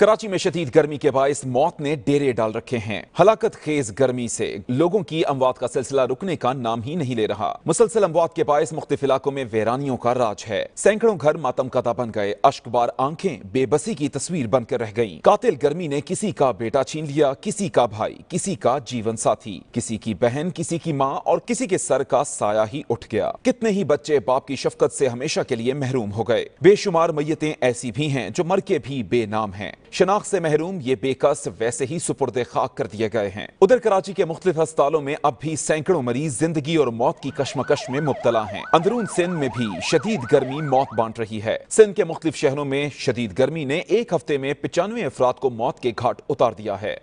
कराची में शदीद गर्मी के बायस मौत ने डेरे डाल रखे हैं हलाकत खेज गर्मी से लोगों की अमवात का सिलसिला रुकने का नाम ही नहीं ले रहा मुसलसल अमवात के बायस मुख्तफ इलाकों में वेरानियों का राज है सैकड़ों घर मातम कदा बन गए अशकबार आंखें बेबसी की तस्वीर बनकर रह गयी कातिल गर्मी ने किसी का बेटा छीन लिया किसी का भाई किसी का जीवन साथी किसी की बहन किसी की माँ और किसी के सर का साया ही उठ गया कितने ही बच्चे बाप की शफकत ऐसी हमेशा के लिए महरूम हो गए बेशुमार मैयतें ऐसी भी हैं जो मर के भी बेनाम हैं शनाख्त से महरूम ये बेकस वैसे ही सुपुर्द खाक कर दिए गए हैं उधर कराची के मुख्तलिफ अस्पतालों में अब भी सैकड़ों मरीज जिंदगी और मौत की कश्मकश में मुबतला है अंदरून सिंध में भी शदीद गर्मी मौत बांट रही है सिंध के मुख्तलिफ शहरों में शदीद गर्मी ने एक हफ्ते में पचानवे अफराद को मौत के घाट उतार दिया है